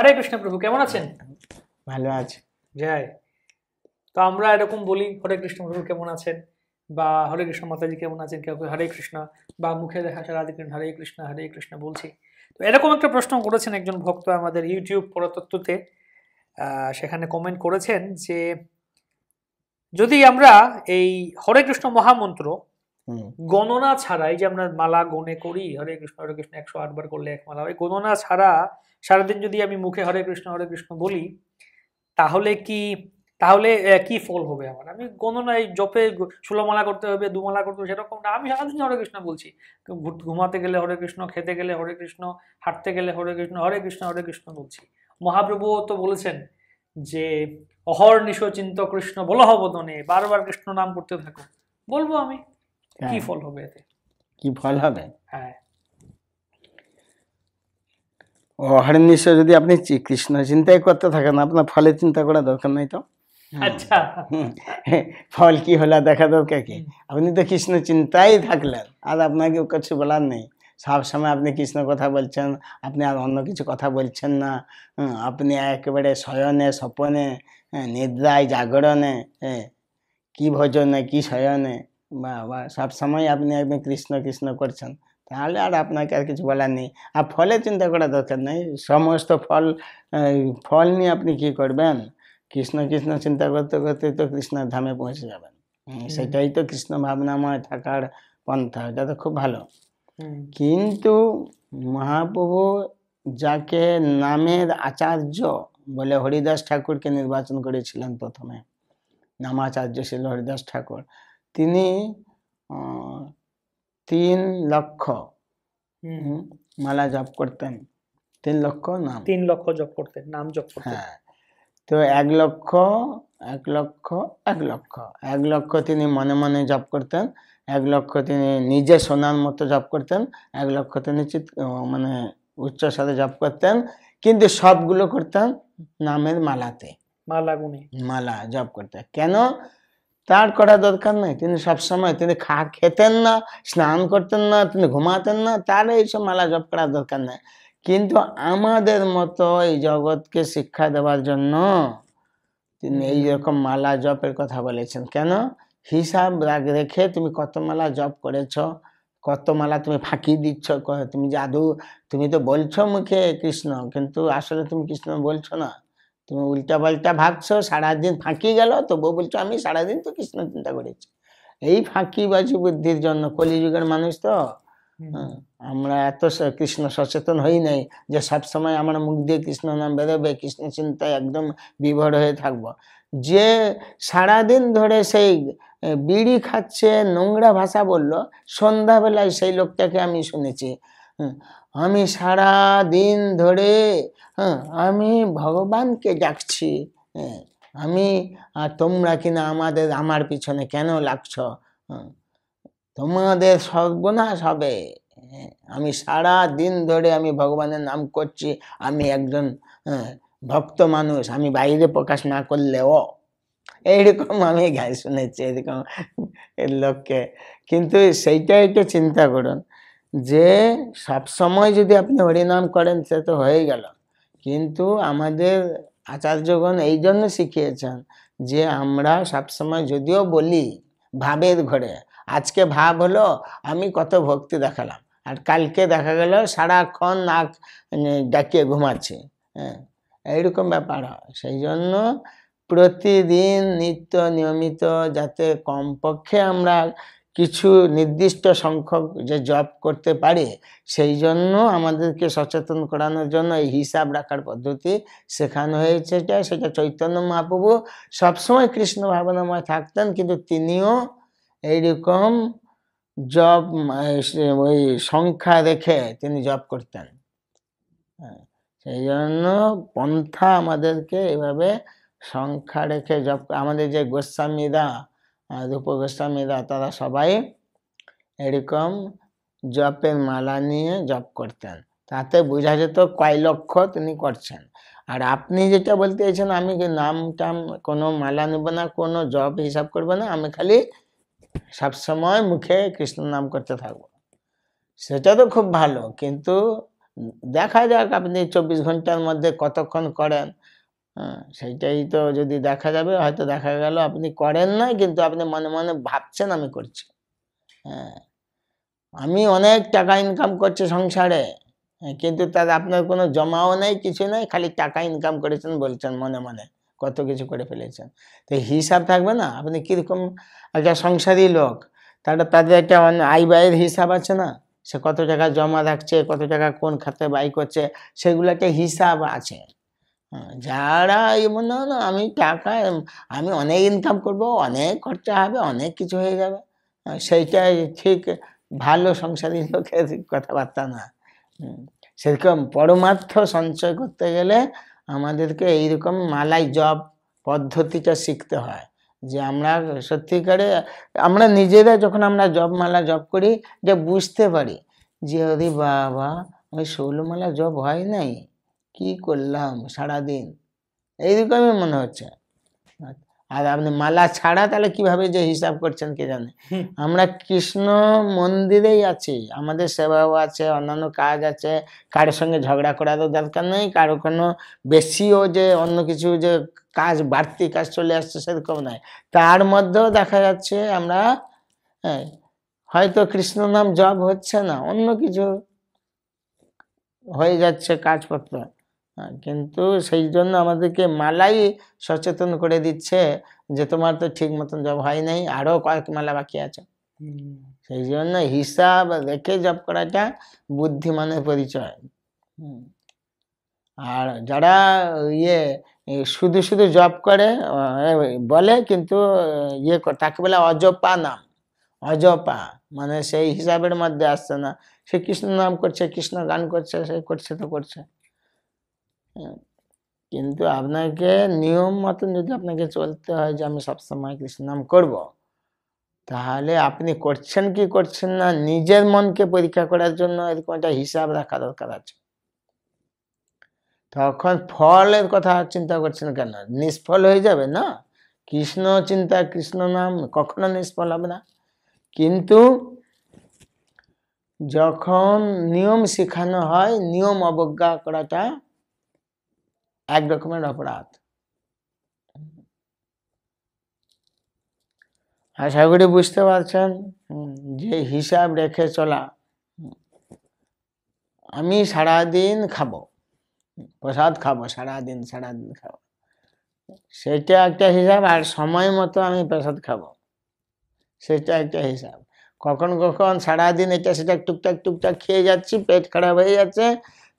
হরে কৃষ্ণ প্রভু কেমন আছেন ভালো আছি জয় তো আমরা এরকম বলি হরে কৃষ্ণ প্রভু কেমন আছেন বা হরে কৃষ্ণ মাতাজি কেমন আছেন কেউ হরে কৃষ্ণ বা মুখে দেখা সারা দেখলেন হরে কৃষ্ণ হরে কৃষ্ণ বলছি তো এরকম একটা প্রশ্ন করেছেন একজন ভক্ত আমাদের ইউটিউব পরতত্ত্বতে সেখানে কমেন্ট করেছেন যে যদি আমরা এই হরে কৃষ্ণ মহামন্ত্র গণনা ছাড়াই যে আমরা মালা গনে করি হরে কৃষ্ণ হরে কৃষ্ণ একশো আটবার করলে এক মালা হয় গণনা ছাড়া সারাদিন যদি আমি মুখে হরে কৃষ্ণ হরে কৃষ্ণ বলি তাহলে কি তাহলে কি ফল হবে আমার আমি গণনা এই জপে ষোলোমালা করতে হবে দুমালা করতে হবে সেরকম না আমি সারাদিন হরে কৃষ্ণ বলছি ঘুমাতে গেলে হরে কৃষ্ণ খেতে গেলে হরে কৃষ্ণ হাঁটতে গেলে হরে কৃষ্ণ হরে কৃষ্ণ হরে কৃষ্ণ বলছি মহাপ্রভু তো বলেছেন যে অহর চিন্ত কৃষ্ণ বলহবদনে বদনে বারবার কৃষ্ণ নাম করতে থাকো বলবো আমি কি হ্যাঁ। ফল হবে এতে কি ফল হবে হ্যাঁ অহর্নিশ যদি আপনি কৃষ্ণ চিন্তাই করতে থাকেন আপনার ফলে চিন্তা করা দরকার নাই তো আচ্ছা ফল কি হলো দেখা দরকার কি আপনি তো কৃষ্ণ চিন্তাই থাকলেন আর আপনাকে কিছু বলার নেই সবসময় আপনি কৃষ্ণ কথা বলছেন আপনি আর অন্য কিছু কথা বলছেন না আপনি একেবারে শয়নে স্বপনে হ্যাঁ, নিদ্রায় জাগরণে হ্যাঁ, কি ভোজনে কি শয়নে বা বা সবসময় আপনি একদম কৃষ্ণ কৃষ্ণ করছেন তাহলে আর আপনাকে আর কিছু বলার নেই আর ফলে চিন্তা করা দরকার নেই সমস্ত ফল ফল নিয়ে আপনি কি করবেন কৃষ্ণ কৃষ্ণ চিন্তা করতে করতে তো কৃষ্ণ ধামে পৌঁছে যাবেন সেটাই তো কৃষ্ণ ভাবনাময় থাকার পন্থা এটা তো খুব ভালো কিন্তু মহাপ্রভু যাকে নামের আচার্য বলে হরিদাস ঠাকুরকে নির্বাচন করেছিলেন প্রথমে নামাচার্য ছিল হরিদাস ঠাকুর তিনি তিন লক্ষ মালা জপ করতেন তিন লক্ষ নাম তিন লক্ষ জপ করতেন নাম জপ করতেন হ্যাঁ তো এক লক্ষ এক লক্ষ এক লক্ষ এক লক্ষ তিনি মনে মনে জপ করতেন এক লক্ষ তিনি নিজে শোনার মতো জপ করতেন এক লক্ষ তিনি চিত মানে উচ্চ সাথে জপ করতেন কিন্তু সবগুলো করতেন নামের মালাতে মালা গুণে মালা জপ করতেন কেন তার করা দরকার নাই তিনি সবসময় তিনি খা খেতেন না স্নান করতেন না তিনি ঘুমাতেন না তার এইসব মালা জপ করার দরকার নাই কিন্তু আমাদের মতো এই জগৎকে শিক্ষা দেওয়ার জন্য তিনি এই রকম মালা জপের কথা বলেছেন কেন হিসাব রেখে তুমি কত মালা জপ করেছ কত মালা তুমি ফাঁকি দিচ্ছ তুমি জাদু তুমি তো বলছো মুখে কৃষ্ণ কিন্তু আসলে তুমি কৃষ্ণ বলছো না তুমি উল্টাপাল্টা ভাবছো সারাদিন ফাঁকি গেল তবুও বলছো আমি সারাদিন তো কৃষ্ণ চিন্তা করেছি এই ফাঁকিবাজি বুদ্ধির জন্য কলিযুগের মানুষ তো আমরা এত কৃষ্ণ সচেতন হই নাই যে সবসময় আমরা মুখ দিয়ে কৃষ্ণ নাম বেরোবে কৃষ্ণ চিন্তায় একদম বিভোর হয়ে থাকব যে সারাদিন ধরে সেই বিড়ি খাচ্ছে নোংরা ভাষা বলল সন্ধ্যাবেলায় সেই লোকটাকে আমি শুনেছি আমি সারা দিন ধরে আমি ভগবানকে ডাকছি আমি আর তোমরা কিনা আমাদের আমার পিছনে কেন লাগছ তোমাদের সর্বনাশ হবে আমি সারা দিন ধরে আমি ভগবানের নাম করছি আমি একজন ভক্ত মানুষ আমি বাইরে প্রকাশ না করলেও এইরকম আমি শুনেছি এরকম এর লোককে কিন্তু সেইটাই একটু চিন্তা করুন যে সবসময় যদি আপনি হরিনাম করেন সে তো হয়ে গেল কিন্তু আমাদের আচার্যগণ এই জন্য শিখিয়েছেন যে আমরা সবসময় যদিও বলি ভাবের ঘরে আজকে ভাব হলো আমি কত ভক্তি দেখালাম আর কালকে দেখা গেল সারাক্ষণ নাক ডাকিয়ে ঘুমাচ্ছে হ্যাঁ এইরকম ব্যাপার হয় সেই জন্য প্রতিদিন নিত্য নিয়মিত যাতে কমপক্ষে আমরা কিছু নির্দিষ্ট সংখ্যক যে জব করতে পারে সেই জন্য আমাদেরকে সচেতন করানোর জন্য এই হিসাব রাখার পদ্ধতি শেখানো হয়েছে সেটা চৈতন্য মহাপ্রভু সবসময় কৃষ্ণ ভাবনাময় থাকতেন কিন্তু তিনিও এইরকম জব ওই সংখ্যা রেখে তিনি জব করতেন হ্যাঁ, সেই জন্য পন্থা আমাদেরকে এভাবে সংখ্যা রেখে জব আমাদের যে গোস্বামীরা রূপ গোস্বামীরা তারা সবাই এরকম জপের মালা নিয়ে জপ করতেন তাতে বোঝা যেত কয় লক্ষ তিনি করছেন আর আপনি যেটা বলতে চাইছেন আমি নাম টাম কোনো মালা নেব না কোনো জব হিসাব করবো না আমি খালি সবসময় মুখে কৃষ্ণ নাম করতে থাকবো সেটা তো খুব ভালো কিন্তু দেখা যাক আপনি চব্বিশ ঘন্টার মধ্যে কতক্ষণ করেন হ্যাঁ সেইটাই তো যদি দেখা যাবে হয়তো দেখা গেল আপনি করেন নাই কিন্তু আপনি মনে মনে ভাবছেন আমি করছি হ্যাঁ আমি অনেক টাকা ইনকাম করছি সংসারে হ্যাঁ, কিন্তু তার আপনার কোনো জমাও নেই কিছু নেই খালি টাকা ইনকাম করেছেন বলছেন মনে মনে কত কিছু করে ফেলেছেন তো হিসাব থাকবে না আপনি কীরকম একটা সংসারী লোক তাহলে তাদের একটা আয় ব্যয়ের হিসাব আছে না সে কত টাকা জমা রাখছে কত টাকা কোন খাতে ব্যয় করছে সেগুলো একটা হিসাব আছে হ্যাঁ, যারা এমন না না আমি টাকা আমি অনেক ইনকাম করব অনেক খরচা হবে অনেক কিছু হয়ে যাবে সেইটা ঠিক ভালো সংসারী লোকের কথাবার্তা না সেরকম পরমার্থ সঞ্চয় করতে গেলে আমাদেরকে এইরকম মালাই জব পদ্ধতিটা শিখতে হয় যে আমরা সত্যিকারে আমরা নিজেরা যখন আমরা জব মালা জব করি যে বুঝতে পারি যে ওরে বাবা ওই ষোলো মালা জব হয় নাই কি করলাম সারাদিন এইরকমই মনে হচ্ছে আর আপনি মালা ছাড়া তাহলে কিভাবে যে হিসাব করছেন কে জানে আমরা কৃষ্ণ মন্দিরেই আছি আমাদের সেবাও আছে অন্যান্য কাজ আছে কারোর সঙ্গে ঝগড়া করারও দরকার নেই কারো কোনো বেশিও যে অন্য কিছু যে কাজ বাড়তি কাজ চলে আসছে সেরকম নয় তার মধ্যেও দেখা যাচ্ছে আমরা হ্যাঁ, হয়তো কৃষ্ণ নাম জব হচ্ছে না অন্য কিছু হয়ে যাচ্ছে কাজপত্র কিন্তু সেই জন্য আমাদেরকে মালাই সচেতন করে দিচ্ছে যে তোমার তো ঠিক মতন জব হয় নাই আরও কয়েক মালা বাকি আছে সেই জন্য হিসাব রেখে জব করাটা বুদ্ধিমানের পরিচয় আর যারা ইয়ে শুধু শুধু জব করে বলে কিন্তু ইয়ে তাকে বলে অজপা নাম অজপা মানে সেই হিসাবের মধ্যে আসছে না সে কৃষ্ণ নাম করছে কৃষ্ণ গান করছে সে করছে তো করছে কিন্তু আপনাকে নিয়ম মতন যদি আপনাকে চলতে হয় যে আমি সবসময় কৃষ্ণ নাম করব। তাহলে আপনি করছেন কি করছেন না নিজের মনকে পরীক্ষা করার জন্য এরকম একটা হিসাব রাখা দরকার আছে তখন ফলের কথা চিন্তা করছেন কেন নিষ্ফল হয়ে যাবে না কৃষ্ণ চিন্তা কৃষ্ণ নাম কখনো নিষ্ফল হবে না কিন্তু যখন নিয়ম শেখানো হয় নিয়ম অবজ্ঞা করাটা এক রকমের অপরাধ আশা করি বুঝতে পারছেন যে হিসাব রেখে চলা আমি সারাদিন খাবো প্রসাদ খাবো সারাদিন সারাদিন খাবো সেটা একটা হিসাব আর সময় মতো আমি প্রসাদ খাবো সেটা একটা হিসাব কখন কখন সারাদিন এটা সেটা টুকটাক টুকটাক খেয়ে যাচ্ছি পেট খারাপ হয়ে যাচ্ছে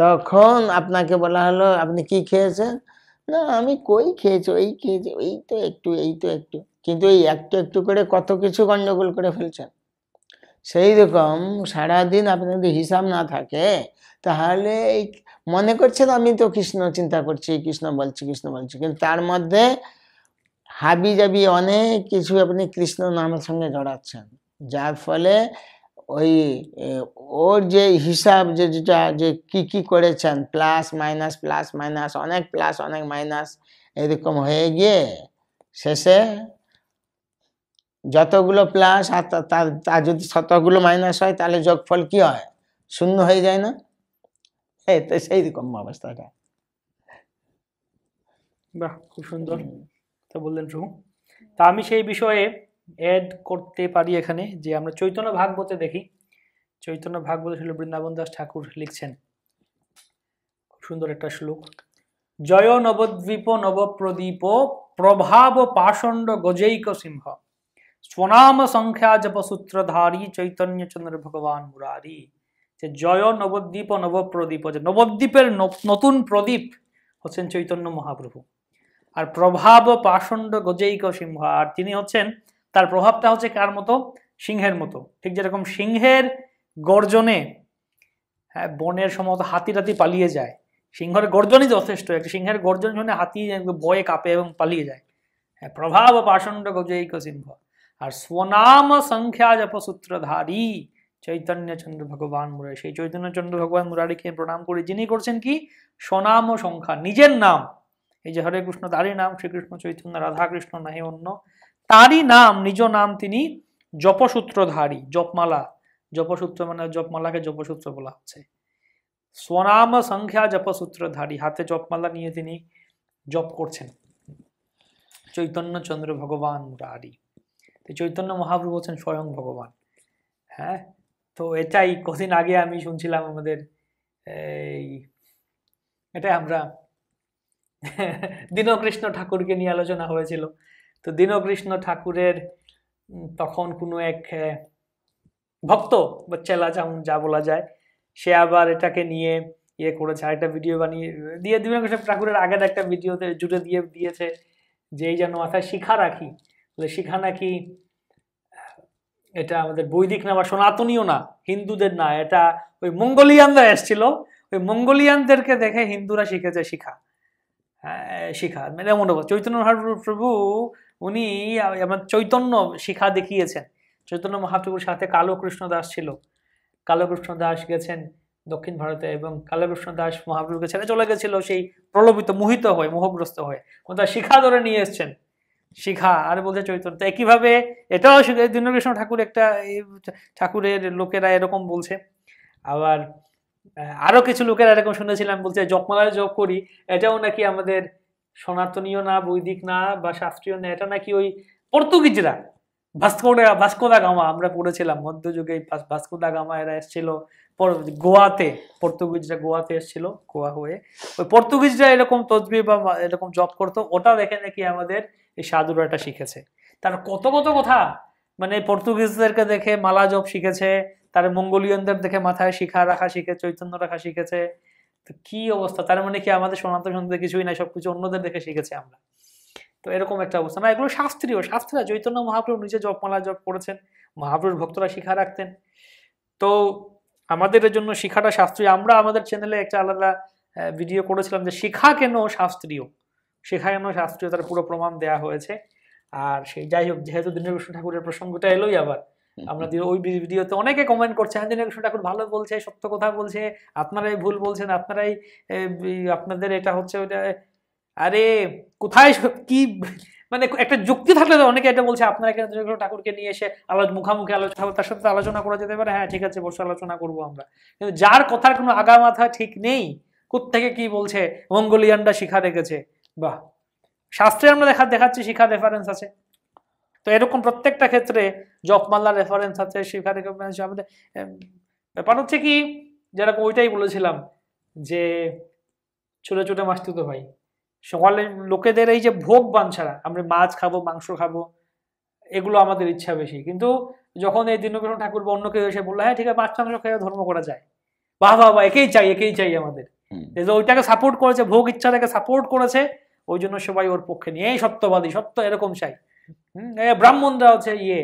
তখন আপনাকে বলা হলো আপনি কি খেয়েছেন না আমি কই খেয়েছি ওই খেয়েছি ওই তো একটু এই তো একটু কিন্তু এই একটু একটু করে কত কিছু গণ্ডগোল করে ফেলছেন সেই রকম সারাদিন আপনার যদি হিসাব না থাকে তাহলে এই মনে করছেন আমি তো কৃষ্ণ চিন্তা করছি কৃষ্ণ বলছি কৃষ্ণ বলছি কিন্তু তার মধ্যে হাবি জাবি অনেক কিছু আপনি কৃষ্ণ নামের সঙ্গে জড়াচ্ছেন যার ফলে ওই ওর যে হিসাব যে যেটা যে কি কি করেছেন প্লাস মাইনাস প্লাস মাইনাস অনেক প্লাস অনেক মাইনাস এরকম হয়ে গিয়ে শেষে যতগুলো প্লাস আর তার যদি শতগুলো মাইনাস হয় তাহলে যোগফল কি হয় শূন্য হয়ে যায় না এই তো সেইরকম অবস্থাটা বাহ খুব সুন্দর তা বললেন তা আমি সেই বিষয়ে অ্যাড করতে পারি এখানে যে আমরা চৈতন্য ভাগবতে দেখি চৈতন্য ভাগবত ছিল বৃন্দাবন দাস ঠাকুর লিখছেন খুব সুন্দর একটা শ্লোক জয় নবদ্বীপ নবপ্রদীপ প্রভাব পাষণ্ড গজৈক সিংহ স্বনাম সংখ্যা জপসূত্রধারী চৈতন্য চন্দ্র ভগবান মুরারি যে জয় নবদ্বীপ নবপ্রদীপ যে নবদ্বীপের নতুন প্রদীপ হচ্ছেন চৈতন্য মহাপ্রভু আর প্রভাব পাষণ্ড গজৈক সিংহ আর তিনি হচ্ছেন তার প্রভাবটা হচ্ছে কার মতো সিংহের মতো ঠিক যেরকম সিংহের গর্জনে হ্যাঁ বনের সম্ভবত হাতি টাতি পালিয়ে যায় সিংহের গর্জনই যথেষ্ট একটা সিংহের গর্জন শুনে হাতি বয়ে কাঁপে এবং পালিয়ে যায় হ্যাঁ প্রভাব পাষণ্ড গজয়িক সিংহ আর স্বনাম সংখ্যা জপসূত্রধারী সূত্রধারী চৈতন্যচন্দ্র ভগবান মুরারি সেই চৈতন্যচন্দ্র ভগবান মুরারিকে প্রণাম করে যিনি করছেন কি স্বনাম সংখ্যা নিজের নাম এই যে হরে কৃষ্ণ তারই নাম শ্রীকৃষ্ণ চৈতন্য রাধাকৃষ্ণ নাহি অন্য তারই নাম নিজ নাম তিনি জপসূত্রধারী জপমালা জপসূত্র মানে জপমালাকে জপসূত্র বলা হচ্ছে স্বনাম সংখ্যা জপসূত্রধারী হাতে জপমালা নিয়ে তিনি জপ করছেন চৈতন্য চন্দ্র ভগবান মুরারি চৈতন্য মহাপ্রভু হচ্ছেন স্বয়ং ভগবান হ্যাঁ তো এটাই কদিন আগে আমি শুনছিলাম আমাদের এই এটাই আমরা দীনকৃষ্ণ ঠাকুরকে নিয়ে আলোচনা হয়েছিল তো দীনকৃষ্ণ ঠাকুরের তখন কোনো এক ভক্ত বা চেলা যেমন যা বলা যায় সে আবার এটাকে নিয়ে ইয়ে করেছে আরেকটা ভিডিও বানিয়ে দিয়ে দীনকৃষ্ণ ঠাকুরের আগের একটা ভিডিওতে জুড়ে দিয়ে দিয়েছে যে যেন মাথায় শিখা রাখি শিখা নাকি এটা আমাদের বৈদিক না বা সনাতনীয় না হিন্দুদের না এটা ওই মঙ্গোলিয়ানরা এসছিল ওই মঙ্গোলিয়ানদেরকে দেখে হিন্দুরা শিখেছে শিখা হ্যাঁ শিখা মানে হয় চৈতন্য মহাপ্রভু উনি আমার চৈতন্য শিখা দেখিয়েছেন চৈতন্য মহাপ্রভুর সাথে কালো কৃষ্ণ দাস ছিল কালো কৃষ্ণ দাস গেছেন দক্ষিণ ভারতে এবং কালকৃষ্ণ দাস মহাপ্রভুকে ছেড়ে চলে গেছিল সেই প্রলোভিত মোহিত হয়ে মোহগ্রস্ত হয়ে কোথায় শিখা ধরে নিয়ে এসছেন শিখা আর বলছে চৈতন্য তো একইভাবে এটাও দীনকৃষ্ণ ঠাকুর একটা ঠাকুরের লোকেরা এরকম বলছে আবার আরও কিছু লোকেরা এরকম শুনেছিলাম বলছে জপমালায় জপ করি এটাও নাকি আমাদের সনাতনীয় না বৈদিক না বা শাস্ত্রীয় না এটা নাকি ওই পর্তুগিজরা ভাস্কো ভাস্কো দা গামা আমরা পড়েছিলাম মধ্যযুগে ভাস্কো দা গামা এরা এসেছিল গোয়াতে পর্তুগিজরা গোয়াতে এসেছিল গোয়া হয়ে ওই পর্তুগিজরা এরকম তসবি বা এরকম জব করতো ওটা দেখে নাকি আমাদের এই সাধুরাটা শিখেছে তার কত কত কথা মানে পর্তুগিজদেরকে দেখে মালা জপ শিখেছে তার মঙ্গোলিয়ানদের দেখে মাথায় শিখা রাখা শিখে চৈতন্য রাখা শিখেছে তো কি অবস্থা তার মানে কি আমাদের সনাতন সন্তান কিছুই নাই সবকিছু অন্যদের দেখে শিখেছি আমরা তো এরকম একটা অবস্থা না এগুলো শাস্ত্রীয় শাস্ত্রী চৈতন্য মহাপ্রভু নিজে জপমালা জপ করেছেন মহাপ্রভুর ভক্তরা শিখা রাখতেন তো আমাদের জন্য শিখাটা শাস্ত্রীয় আমরা আমাদের চ্যানেলে একটা আলাদা ভিডিও করেছিলাম যে শিখা কেন শাস্ত্রীয় শিখা কেন শাস্ত্রীয় তার পুরো প্রমাণ দেয়া হয়েছে আর সেই যাই হোক যেহেতু দীনবৃষ্ণ ঠাকুরের প্রসঙ্গটা এলোই আবার আমরা ওই ভিডিওতে অনেকে কমেন্ট করছে হ্যাঁ কৃষ্ণ ঠাকুর ভালো বলছে সত্য কথা বলছে আপনারাই ভুল বলছেন আপনারাই আপনাদের এটা হচ্ছে ওইটা আরে কোথায় কি মানে একটা যুক্তি থাকলে অনেকে এটা বলছে আপনারা কেন ঠাকুরকে নিয়ে এসে আলোচ মুখামুখি আলোচনা তার সাথে আলোচনা করা যেতে পারে হ্যাঁ ঠিক আছে বসে আলোচনা করব আমরা কিন্তু যার কথার কোনো আগা মাথা ঠিক নেই কোত্থেকে কি বলছে মঙ্গোলিয়ানরা শিখা রেখেছে বাহ শাস্ত্রে আমরা দেখা দেখাচ্ছি শিখা রেফারেন্স আছে তো এরকম প্রত্যেকটা ক্ষেত্রে জপমাল্লার রেফারেন্স আছে সেখানে আমাদের ব্যাপার হচ্ছে কি যেরকম ওইটাই বলেছিলাম যে ছোটো ছোটো মাস্তুতো ভাই সকালে লোকেদের এই যে ভোগ বাঞ্ছারা আমরা মাছ খাবো মাংস খাবো এগুলো আমাদের ইচ্ছা বেশি কিন্তু যখন এই দীনকৃষ্ণ ঠাকুর বা অন্য কেউ এসে বললো হ্যাঁ ঠিক আছে মাছ মাংস খেয়ে ধর্ম করা যায় বাহ বাহ একেই চাই একেই চাই আমাদের ওইটাকে সাপোর্ট করেছে ভোগ ইচ্ছাটাকে সাপোর্ট করেছে ওই জন্য সবাই ওর পক্ষে নিয়ে এই সত্যবাদী সত্য এরকম চাই ব্রাহ্মণরা হচ্ছে ইয়ে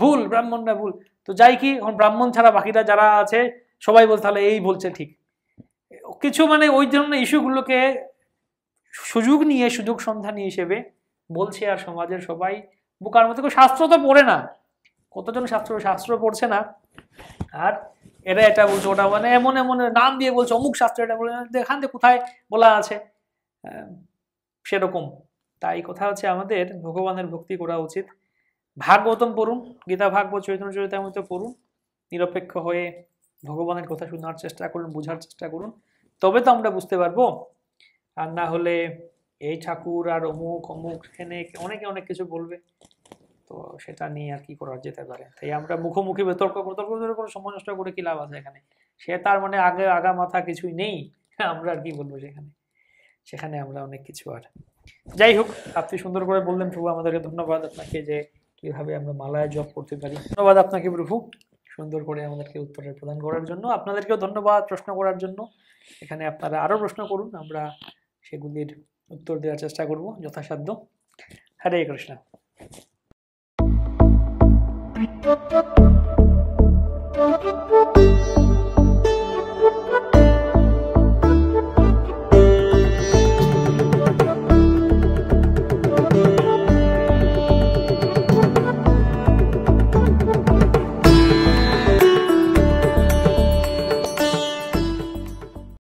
ভুল ব্রাহ্মণরা ভুল তো যাই কি এখন ব্রাহ্মণ ছাড়া বাকিরা যারা আছে সবাই বলছে তাহলে এই বলছে ঠিক কিছু মানে ওই ধরনের ইস্যুগুলোকে সুযোগ নিয়ে সুযোগ সন্ধানী হিসেবে বলছে আর সমাজের সবাই বোকার মতো শাস্ত্র তো পড়ে না কতজন শাস্ত্র শাস্ত্র পড়ছে না আর এটা এটা বলছে ওটা মানে এমন এমন নাম দিয়ে বলছে অমুক শাস্ত্র এটা বলে দেখান যে কোথায় বলা আছে সেরকম তাই কথা হচ্ছে আমাদের ভগবানের ভক্তি করা উচিত ভাগবতম পড়ুন গীতা ভাগবত চৈতন্য চরিতামৃত পড়ুন নিরপেক্ষ হয়ে ভগবানের কথা শোনার চেষ্টা করুন বোঝার চেষ্টা করুন তবে তো আমরা বুঝতে পারবো আর না হলে এই ঠাকুর আর অমুক অমুক এনে অনেকে অনেক কিছু বলবে তো সেটা নিয়ে আর কি করা যেতে পারে তাই আমরা মুখোমুখি বিতর্ক বিতর্ক করে কোনো সময় নষ্ট করে কি লাভ আছে এখানে সে তার মানে আগে আগা মাথা কিছুই নেই আমরা আর কি বলবো সেখানে সেখানে আমরা অনেক কিছু আর যাই হোক আপনি সুন্দর করে বললেন প্রভু আমাদেরকে ধন্যবাদ আপনাকে যে কিভাবে আমরা মালায় জব করতে পারি ধন্যবাদ আপনাকে প্রভু সুন্দর করে আমাদেরকে উত্তরের প্রদান করার জন্য আপনাদেরকেও ধন্যবাদ প্রশ্ন করার জন্য এখানে আপনারা আরও প্রশ্ন করুন আমরা সেগুলির উত্তর দেওয়ার চেষ্টা করব যথাসাধ্য হরে কৃষ্ণ Thank you.